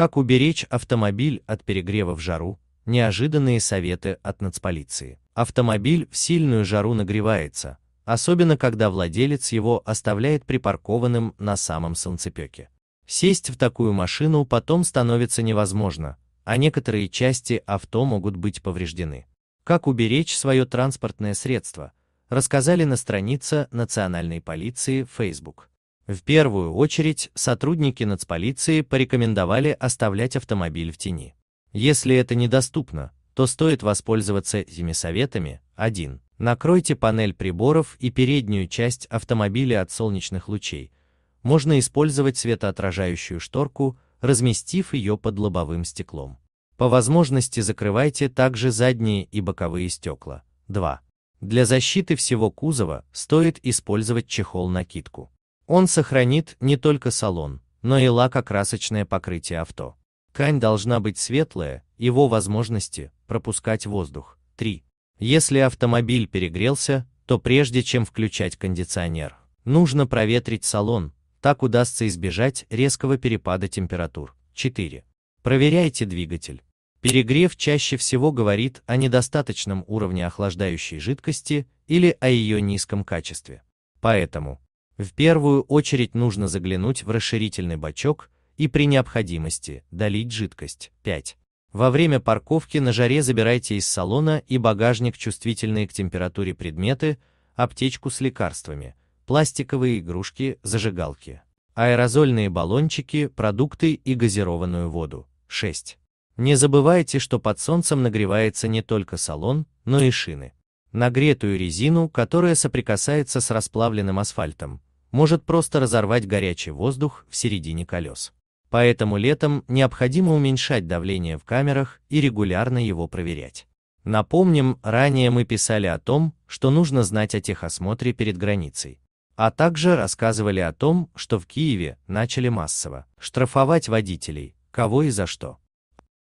Как уберечь автомобиль от перегрева в жару? Неожиданные советы от нацполиции. Автомобиль в сильную жару нагревается, особенно когда владелец его оставляет припаркованным на самом солнцепеке. Сесть в такую машину потом становится невозможно, а некоторые части авто могут быть повреждены. Как уберечь свое транспортное средство, рассказали на странице Национальной полиции Facebook. В первую очередь, сотрудники нацполиции порекомендовали оставлять автомобиль в тени. Если это недоступно, то стоит воспользоваться этими советами. 1. Накройте панель приборов и переднюю часть автомобиля от солнечных лучей. Можно использовать светоотражающую шторку, разместив ее под лобовым стеклом. По возможности закрывайте также задние и боковые стекла. 2. Для защиты всего кузова стоит использовать чехол-накидку. Он сохранит не только салон, но и лакокрасочное покрытие авто. Кань должна быть светлая, его возможности пропускать воздух. 3. Если автомобиль перегрелся, то прежде чем включать кондиционер, нужно проветрить салон, так удастся избежать резкого перепада температур. 4. Проверяйте двигатель. Перегрев чаще всего говорит о недостаточном уровне охлаждающей жидкости или о ее низком качестве. Поэтому, в первую очередь нужно заглянуть в расширительный бачок и при необходимости долить жидкость. 5. Во время парковки на жаре забирайте из салона и багажник чувствительные к температуре предметы, аптечку с лекарствами, пластиковые игрушки, зажигалки, аэрозольные баллончики, продукты и газированную воду. 6. Не забывайте, что под солнцем нагревается не только салон, но и шины. Нагретую резину, которая соприкасается с расплавленным асфальтом, может просто разорвать горячий воздух в середине колес. Поэтому летом необходимо уменьшать давление в камерах и регулярно его проверять. Напомним, ранее мы писали о том, что нужно знать о техосмотре перед границей. А также рассказывали о том, что в Киеве начали массово штрафовать водителей, кого и за что.